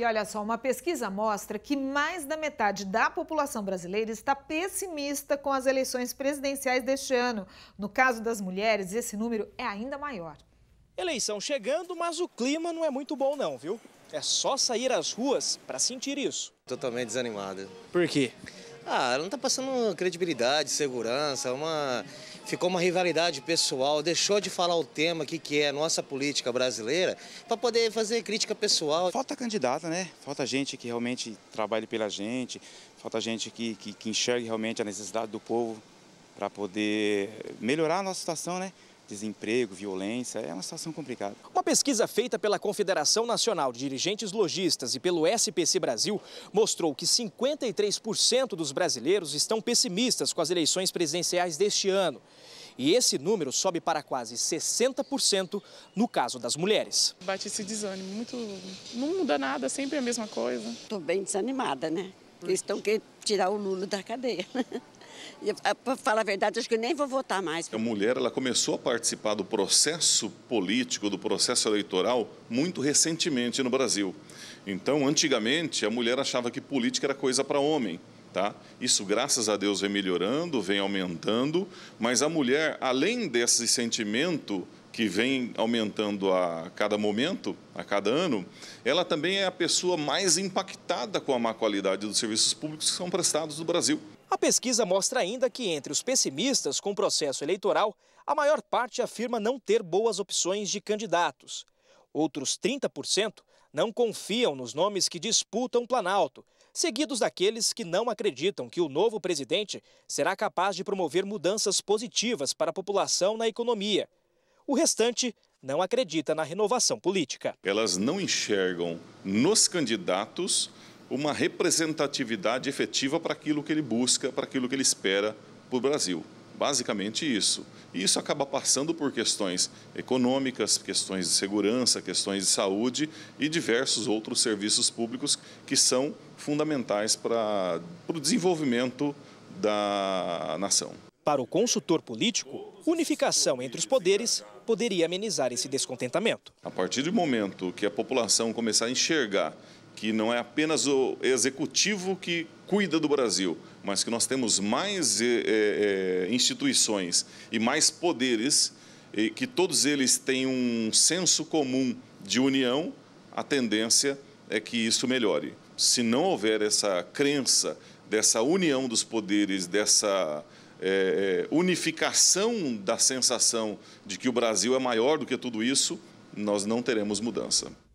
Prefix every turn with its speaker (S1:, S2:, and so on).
S1: E olha só, uma pesquisa mostra que mais da metade da população brasileira está pessimista com as eleições presidenciais deste ano. No caso das mulheres, esse número é ainda maior. Eleição chegando, mas o clima não é muito bom não, viu? É só sair às ruas para sentir isso. Totalmente desanimado. Por quê? Ah, ela não está passando credibilidade, segurança, é uma... ficou uma rivalidade pessoal, deixou de falar o tema que, que é a nossa política brasileira para poder fazer crítica pessoal. Falta candidata, né? Falta gente que realmente trabalhe pela gente, falta gente que, que, que enxergue realmente a necessidade do povo para poder melhorar a nossa situação, né? desemprego, violência, é uma situação complicada. Uma pesquisa feita pela Confederação Nacional de Dirigentes Logistas e pelo SPC Brasil mostrou que 53% dos brasileiros estão pessimistas com as eleições presidenciais deste ano. E esse número sobe para quase 60% no caso das mulheres.
S2: Bate esse desânimo, muito, não muda nada, sempre a mesma coisa. Estou bem desanimada, né? Eles estão querendo tirar o Lula da cadeia. Ah, para falar a verdade, acho que nem vou votar mais. A mulher ela começou a participar do processo político, do processo eleitoral, muito recentemente no Brasil. Então, antigamente, a mulher achava que política era coisa para homem. Tá? Isso, graças a Deus, vem melhorando, vem aumentando, mas a mulher, além desse sentimento que vem aumentando a cada momento, a cada ano, ela também é a pessoa mais impactada com a má qualidade dos serviços públicos que são prestados no Brasil. A pesquisa
S1: mostra ainda que, entre os pessimistas com o processo eleitoral, a maior parte afirma não ter boas opções de candidatos. Outros 30% não confiam nos nomes que disputam Planalto, seguidos daqueles que não acreditam que o novo presidente será capaz de promover mudanças positivas para a população na economia. O
S2: restante não acredita na renovação política. Elas não enxergam nos candidatos uma representatividade efetiva para aquilo que ele busca, para aquilo que ele espera para o Brasil. Basicamente isso. E isso acaba passando por questões econômicas, questões de segurança, questões de saúde e diversos outros serviços públicos que são fundamentais para, para o desenvolvimento da nação. Para o consultor político, unificação entre os poderes poderia amenizar esse descontentamento. A partir do momento que a população começar a enxergar que não é apenas o executivo que cuida do Brasil, mas que nós temos mais é, é, instituições e mais poderes, e que todos eles têm um senso comum de união, a tendência é que isso melhore. Se não houver essa crença dessa união dos poderes, dessa é, unificação da sensação de que o Brasil é maior do que tudo isso, nós não teremos mudança.